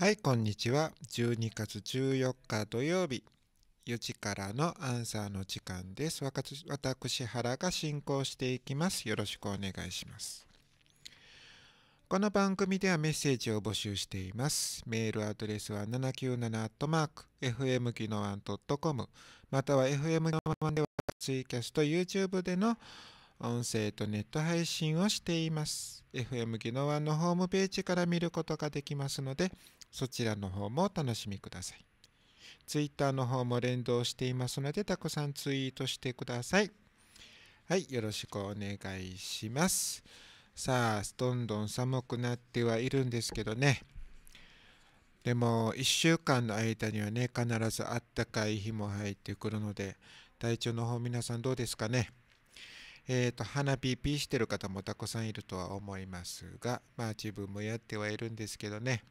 はい、こんにちは。12月14日土曜日、4時からのアンサーの時間です。私、原が進行していきます。よろしくお願いします。この番組ではメッセージを募集しています。メールアドレスは 797-fm 機能1 .com または FM のままではツイキャスト YouTube での音声とネット配信をしています。FM 技能1のホームページから見ることができますので、そちらの方もお楽しみください。Twitter の方も連動していますので、たくさんツイートしてください。はい、よろしくお願いします。さあ、どんどん寒くなってはいるんですけどね。でも、1週間の間にはね、必ずあったかい日も入ってくるので、体調の方皆さんどうですかね。えーと、と鼻ピーピーしてる方もたくさんいるとは思いますが、まあ自分もやってはいるんですけどね。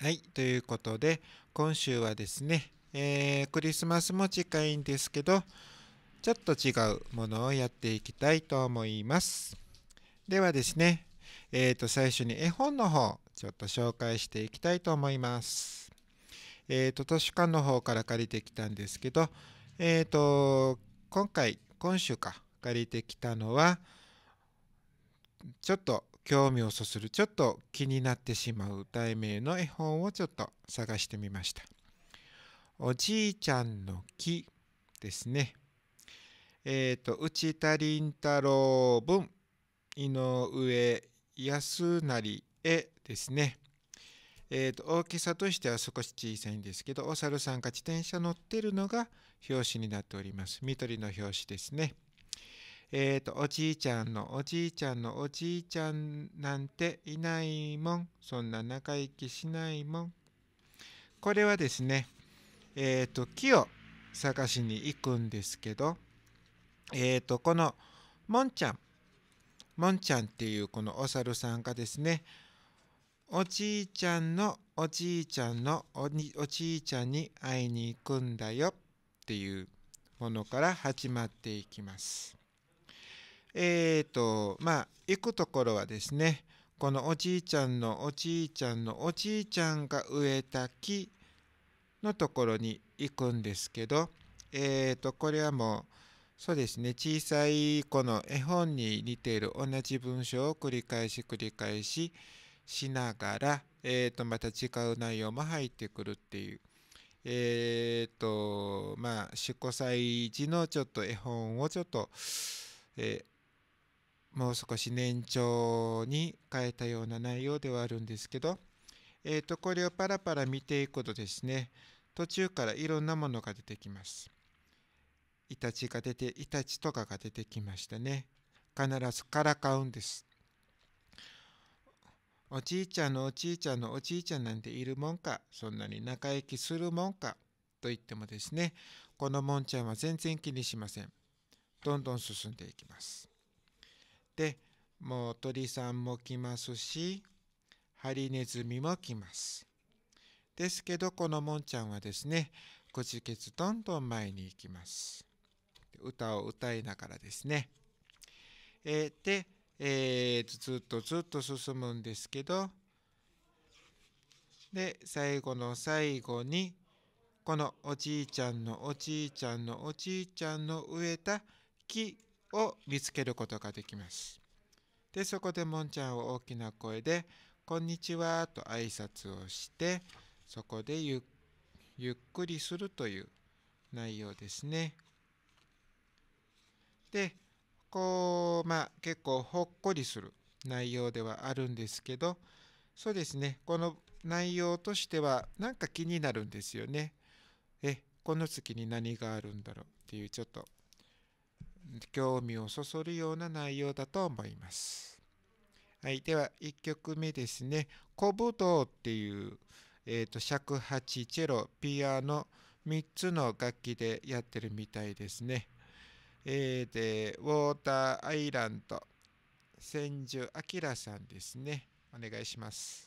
はい、ということで、今週はですね、えー、クリスマスも近いんですけど、ちょっと違うものをやっていきたいと思います。ではですね、えー、と最初に絵本の方、ちょっと紹介していきたいと思います。えー、と図書館の方から借りてきたんですけど、えー、と今回、今週か、借りてきたのは、ちょっと興味をそするちょっと気になってしまう題名の絵本をちょっと探してみました。おじいちゃんの木ですね。えっ、ー、と内田林太郎文井上康成絵ですね。えーと大きさとしては少し小さいんですけどお猿さんが自転車乗ってるのが表紙になっております緑の表紙ですねえー、と、おじいちゃんのおじいちゃんのおじいちゃんなんていないもん。そんな仲生きしないもん。これはですね、えっ、ー、と、木を探しに行くんですけど、えっ、ー、と、この、もんちゃん、もんちゃんっていうこのお猿さんがですね、おじいちゃんのおじいちゃんのおじいちゃんに会いに行くんだよっていうものから始まっていきます。えっ、ー、とまあ行くところはですねこのおじいちゃんのおじいちゃんのおじいちゃんが植えた木のところに行くんですけどえっ、ー、とこれはもうそうですね小さいこの絵本に似ている同じ文章を繰り返し繰り返ししながら、えー、とまた違う内容も入ってくるっていう、えー、とまあのちょっと絵本をちょっと、えーもう少し年長に変えたような内容ではあるんですけど、えー、とこれをパラパラ見ていくとですね途中からいろんなものが出てきます。イタチが出てイタチとかが出てきましたね。必ずからかうんです。おじいちゃんのおじいちゃんのおじいちゃんなんているもんかそんなに仲良きするもんかと言ってもですねこのもんちゃんは全然気にしません。どんどん進んでいきます。ってもう鳥さんも来ますしハリネズミも来ます。ですけどこのもんちゃんはですね口じけどんどん前に行きます。歌を歌いながらですね。えー、で、えー、ずっとずっと進むんですけどで最後の最後にこのおじいちゃんのおじいちゃんのおじいちゃんの植えた木を見つけることができます。で、そこでもんちゃんを大きな声で、こんにちはと挨拶をして、そこでゆっくりするという内容ですね。で、こう、まあ結構ほっこりする内容ではあるんですけど、そうですね、この内容としてはなんか気になるんですよね。え、この月に何があるんだろうっていうちょっと興味をそそるような内容だと思います。はい、では1曲目ですね「小ぶどっていう、えーと、と尺八チェロピアノ3つの楽器でやってるみたいですね。えー、で「ウォーターアイランド」千住明さんですねお願いします。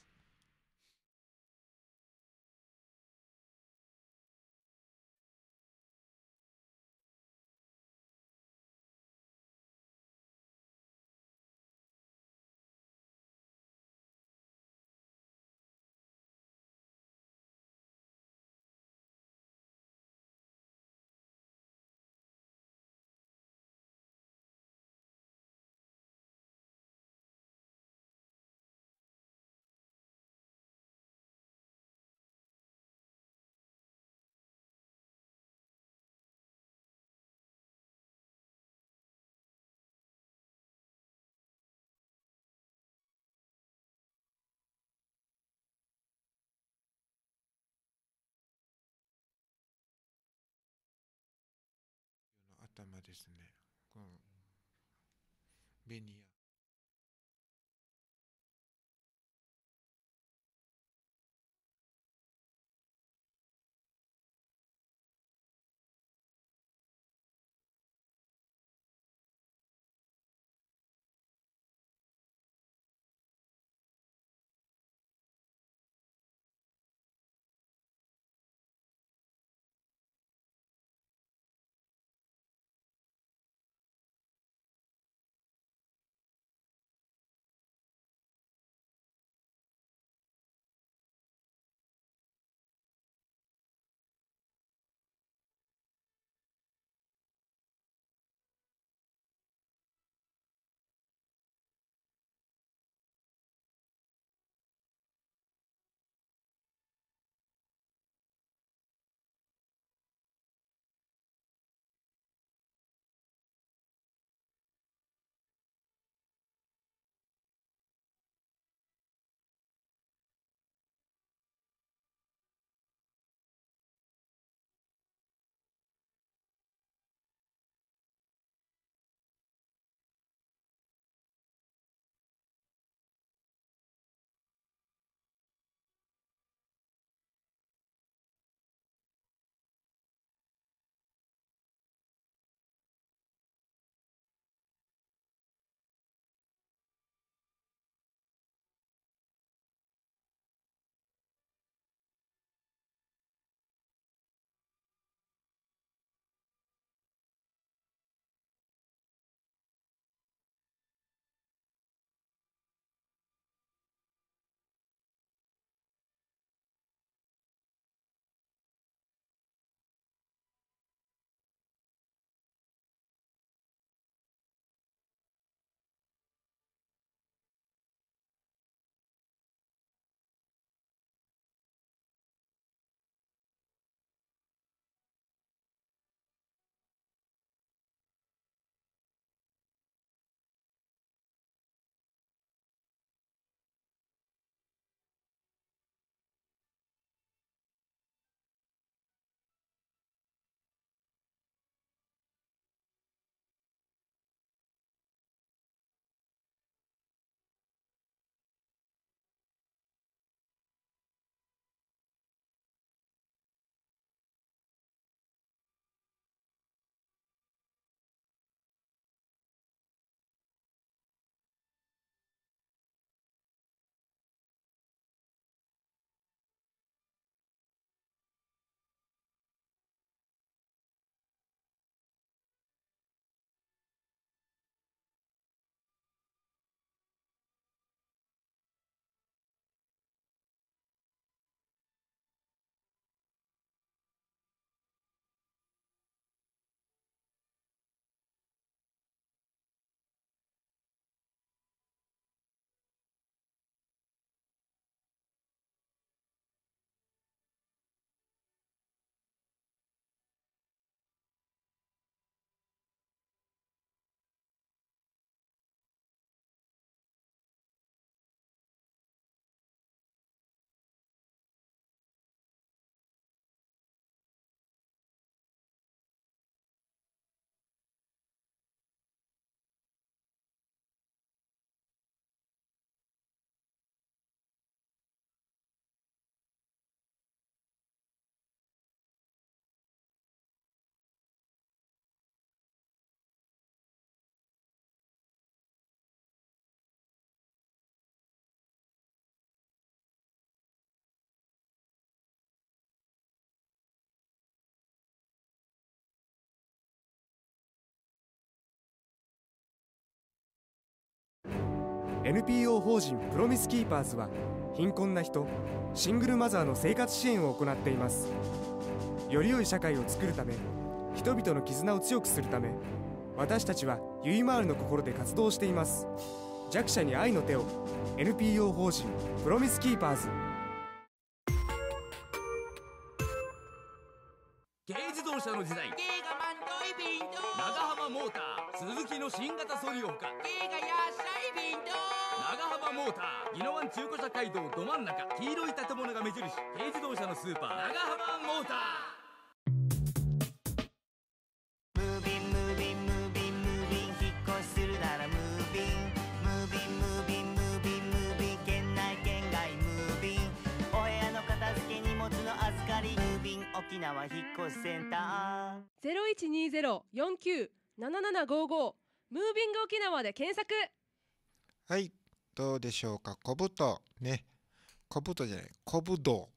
頭ですねこの NPO 法人プロミスキーパーズは貧困な人シングルマザーの生活支援を行っていますより良い社会をつくるため人々の絆を強くするため私たちはゆいまわるの心で活動しています弱者に愛の手を NPO 法人プロミスキーパーズ軽自動車の時代ドイビンド長浜モーター鈴木の新型ソリオほか軽がーター宜野湾中古車街道ど真ん中黄色い建物が目印軽自動車のスーパー長浜モーター沖縄引っ越しセンターゼロ一二ゼロ四九七七五五ムービング沖縄で検索。はい、どうでしょうか小太ね小太じゃない小ぶど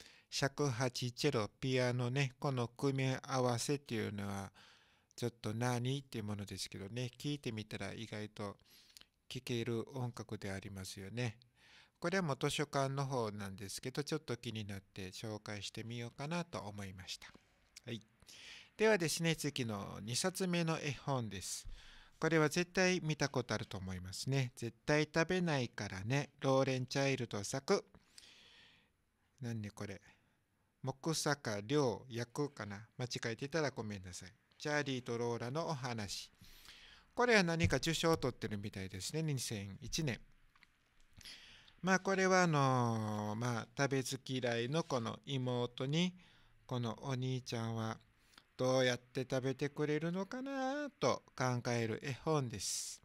う尺八チェロピアノねこの組み合わせっていうのはちょっと何っていうものですけどね聞いてみたら意外と聴ける音楽でありますよね。これはもう図書館の方なんですけどちょっと気になって紹介してみようかなと思いました。はい、ではですね次の2冊目の絵本です。これは絶対見たことあると思いますね。絶対食べないからね。ローレン・チャイルド作。何ねこれ。木坂亮役かな。間違えてたらごめんなさい。チャーリーとローラのお話。これは何か受賞を取ってるみたいですね。2001年。まあこれはあのまあ食べず嫌いのこの妹にこのお兄ちゃんはどうやって食べてくれるのかなと考える絵本です。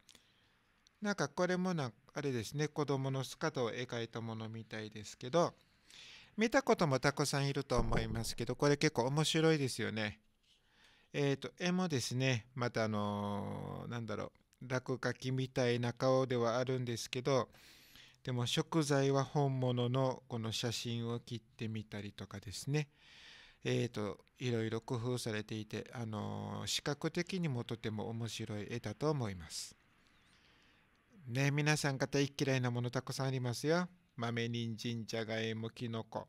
なんかこれもなあれですね子供の姿を描いたものみたいですけど見たこともたくさんいると思いますけどこれ結構面白いですよね。えっ、ー、と絵もですねまたあのー、なんだろう落書きみたいな顔ではあるんですけどでも食材は本物のこの写真を切ってみたりとかですねえーと、いろいろ工夫されていて、あの視覚的にもとても面白い絵だと思います。ね皆さん方い嫌いなものたくさんありますよ。豆、人参、じゃがいも、きのこ。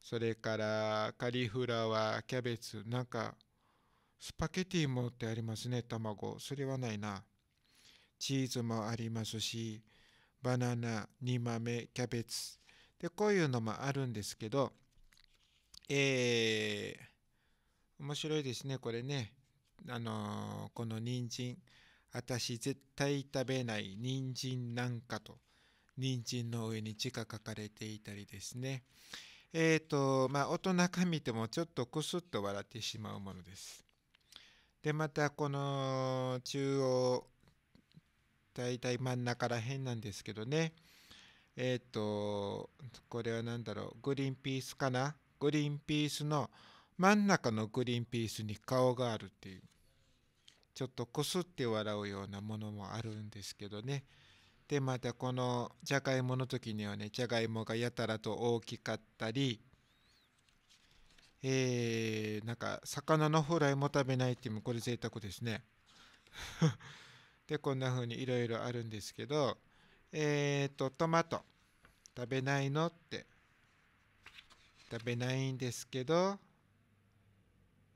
それからカリフラワー、キャベツ、なんかスパゲティもってありますね、卵。それはないな。チーズもありますし、バナナ、煮豆、キャベツ。で、こういうのもあるんですけど、えー、面白いですねこれねあのー、この人参私絶対食べない人参なんかと人参の上に字が書かれていたりですねえっ、ー、とまあ大人が見てもちょっとくスッと笑ってしまうものですでまたこの中央大体真ん中らへんなんですけどねえっ、ー、とこれは何だろうグリーンピースかなグリーンピースの真ん中のグリーンピースに顔があるっていうちょっとこすって笑うようなものもあるんですけどねでまたこのじゃがいもの時にはねじゃがいもがやたらと大きかったりえー、なんか魚のフライも食べないっていうもこれ贅沢ですね でこんな風にいろいろあるんですけどえっ、ー、とトマト食べないのって食べないんですけど、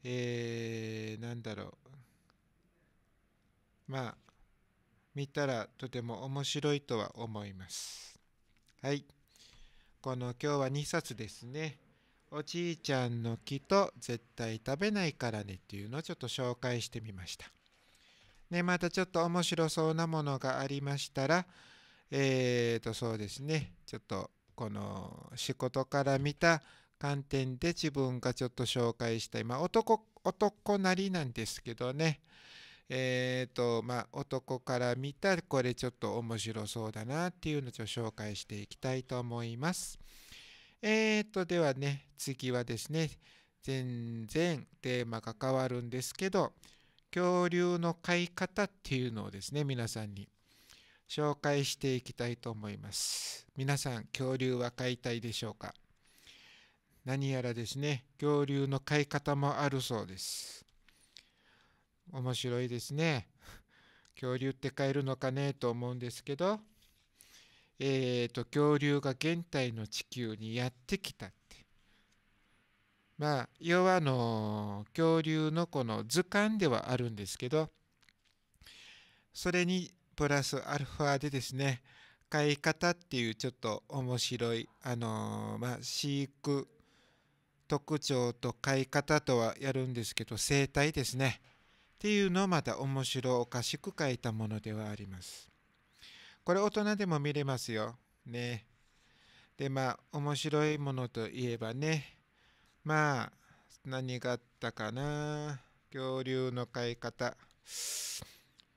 えー、なんだろう。まあ、見たらとても面白いとは思います。はい。この今日は2冊ですね。おじいちゃんの木と絶対食べないからねっていうのをちょっと紹介してみました。ね、またちょっと面白そうなものがありましたら、えーと、そうですね、ちょっとこの仕事から見た観点で自分がちょっと紹介したい、まあ、男男なりなんですけどねえっ、ー、とまあ男から見たこれちょっと面白そうだなっていうのを紹介していきたいと思いますえっ、ー、とではね次はですね全然テーマが変わるんですけど恐竜の飼い方っていうのをですね皆さんに紹介していきたいと思います。皆さん、恐竜は飼いたいでしょうか何やらですね、恐竜の飼い方もあるそうです。面白いですね。恐竜って飼えるのかねと思うんですけど、えーと、恐竜が現代の地球にやってきたって。まあ、要はあの、恐竜のこの図鑑ではあるんですけど、それにプラスアルファでですね飼い方っていうちょっと面白いあのー、まあ、飼育特徴と飼い方とはやるんですけど生態ですねっていうのをまた面白おかしく書いたものではありますこれ大人でも見れますよねでまあ面白いものといえばねまあ何があったかな恐竜の飼い方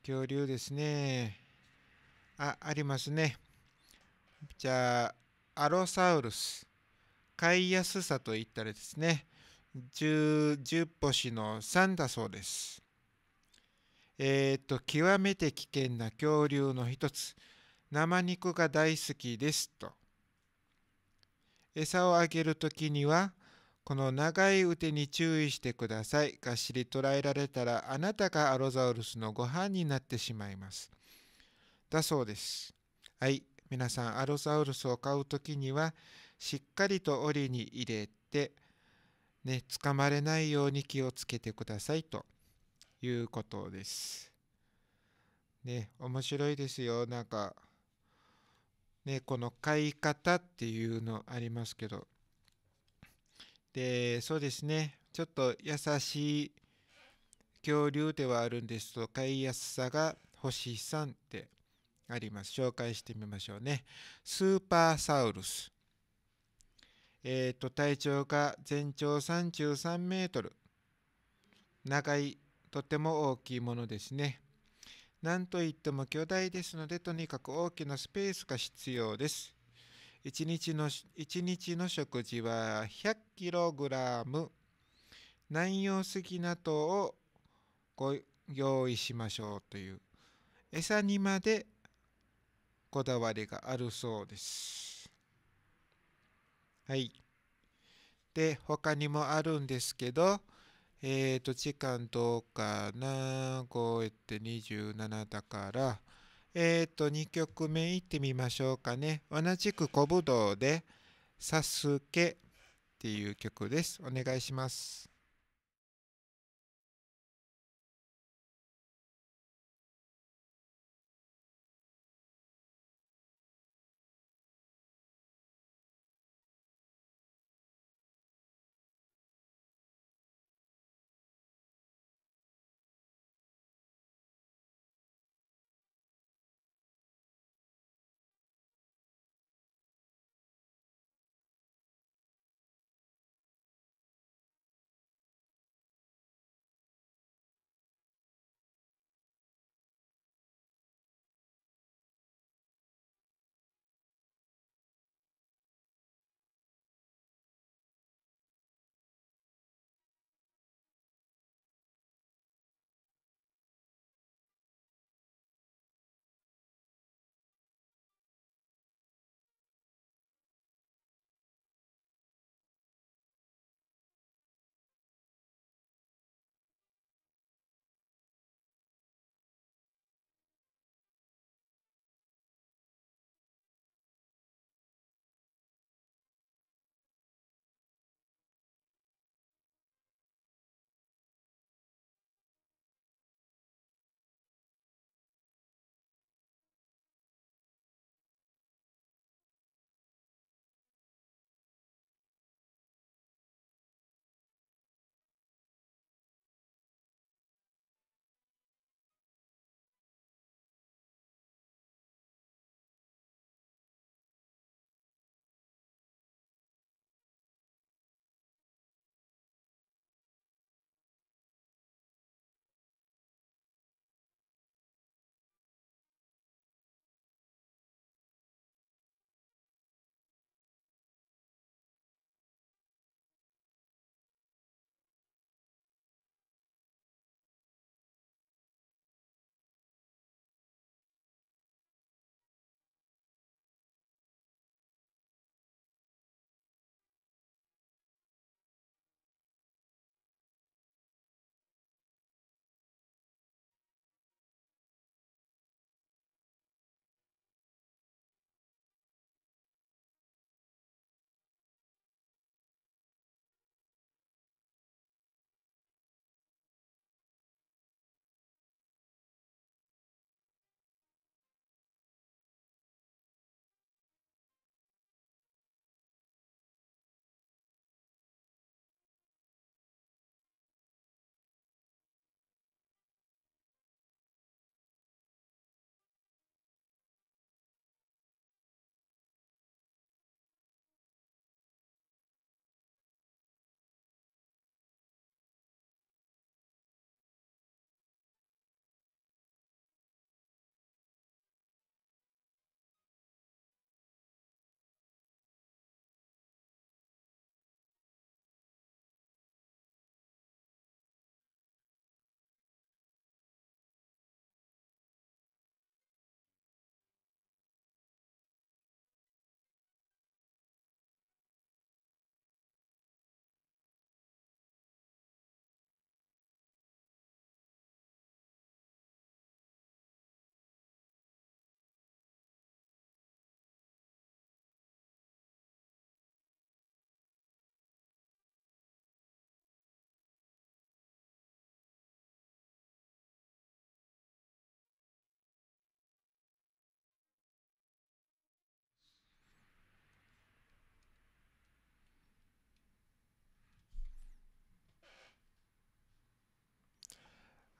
恐竜ですね。あ、ありますね。じゃあ、アロサウルス。飼いやすさといったらですね、10, 10星の3だそうです。えー、っと、極めて危険な恐竜の一つ、生肉が大好きですと。餌をあげるときには、この長い腕に注意してください。がっしり捉えられたら、あなたがアロザウルスのご飯になってしまいます。だそうです。はい。皆さん、アロザウルスを買うときには、しっかりと檻に入れて、ね、掴まれないように気をつけてくださいということです。ね、面白いですよ。なんか、ね、この飼い方っていうのありますけど、でそうですねちょっと優しい恐竜ではあるんですと飼いやすさが星3ってあります紹介してみましょうねスーパーサウルスえっ、ー、と体長が全長33メートル長いとても大きいものですねなんといっても巨大ですのでとにかく大きなスペースが必要です1日の ,1 日の食事は 100kg 南洋杉などをご用意しましょうという餌にまでこだわりがあるそうです。はい。で、他にもあるんですけど、えっ、ー、と、時間どうかな、5って27だから、えっ、ー、と、2曲目いってみましょうかね。同じく小ぶどうで、サスケっていう曲です。お願いします。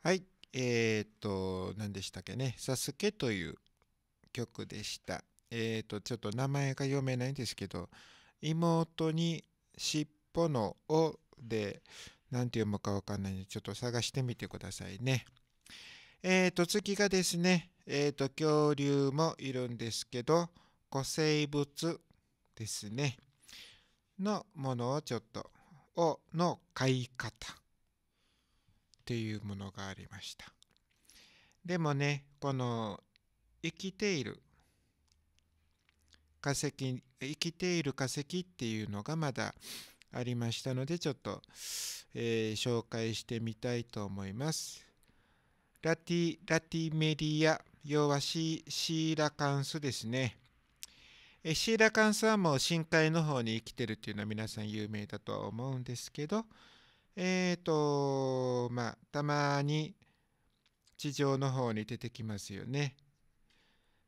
はい。えー、っと、何でしたっけね。サスケという曲でした。えー、っと、ちょっと名前が読めないんですけど、妹に尻尾の「お」で、何て読むかわかんないんで、ちょっと探してみてくださいね。えー、っと、次がですね、えー、っと、恐竜もいるんですけど、古生物ですね。のものをちょっと、おの飼い方。っていうものがありました。でもね、この生きている化石、生きている化石っていうのがまだありましたので、ちょっと、えー、紹介してみたいと思います。ラティ、ラティメディア、要はシーラカンスですね。えシーラカンスはもう深海の方に生きてるっていうのは皆さん有名だとは思うんですけど、えっ、ー、と、まあ、たまに地上の方に出てきますよね。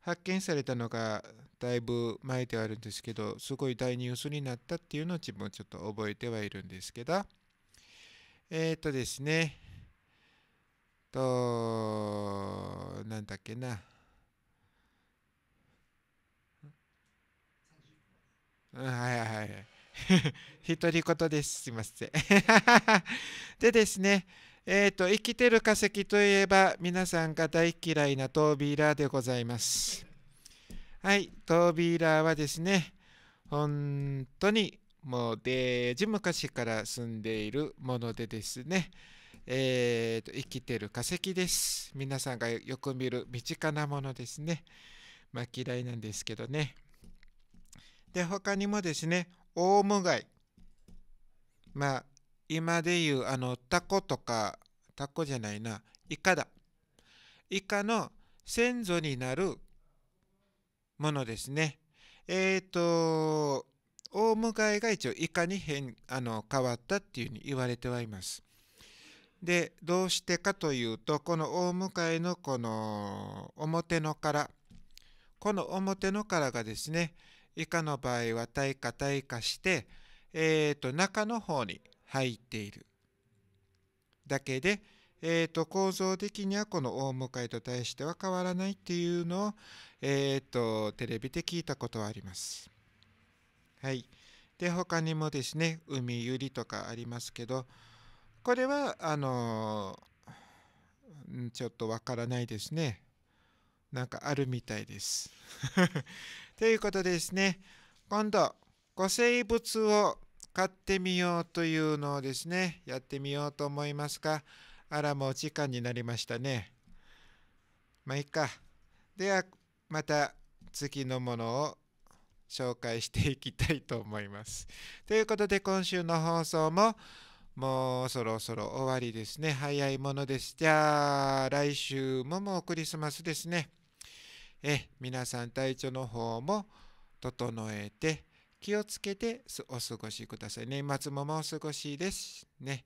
発見されたのがだいぶ前ではあるんですけど、すごい大ニュースになったっていうのを自分はちょっと覚えてはいるんですけど、えっ、ー、とですね、と、なんだっけな。はいはいはい。独 り言です。すいません。でですね、えっ、ー、と、生きてる化石といえば、皆さんが大嫌いなトービーラーでございます。はい、トービーラーはですね、本当にもうデージ昔から住んでいるものでですね、えーと、生きてる化石です。皆さんがよく見る身近なものですね。まあ嫌いなんですけどね。で他にもですねオウムイ。まあ今でいうあのタコとかタコじゃないなイカだイカの先祖になるものですねえっ、ー、とオウムガイが一応イカに変あの変わったっていうふうに言われてはいますでどうしてかというとこのウムガイのこの表の殻この表の殻がですね以下の場合は対価対価して、えーと、中の方に入っているだけで、えーと、構造的にはこの大向かいと対しては変わらないっていうのを、えーと、テレビで聞いたことはあります。はい、で他にもですね「海ゆり」とかありますけどこれはあのー、ちょっとわからないですね。なんかあるみたいです。ということでですね、今度、古生物を買ってみようというのをですね、やってみようと思いますが、あら、もう時間になりましたね。まあ、いいか。では、また次のものを紹介していきたいと思います。ということで、今週の放送も、もうそろそろ終わりですね。早いものです。じゃあ、来週ももうクリスマスですね。え皆さん体調の方も整えて気をつけてお過ごしください。年末ももう過ごしです。ね。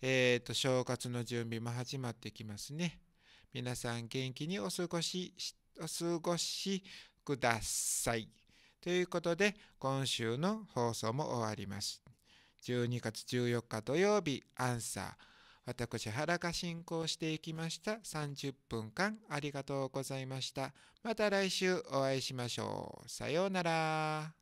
えっ、ー、と、正月の準備も始まってきますね。皆さん元気にお過ごし、お過ごしください。ということで、今週の放送も終わります。12月14日土曜日、アンサー。私原が進行していきました30分間ありがとうございましたまた来週お会いしましょうさようなら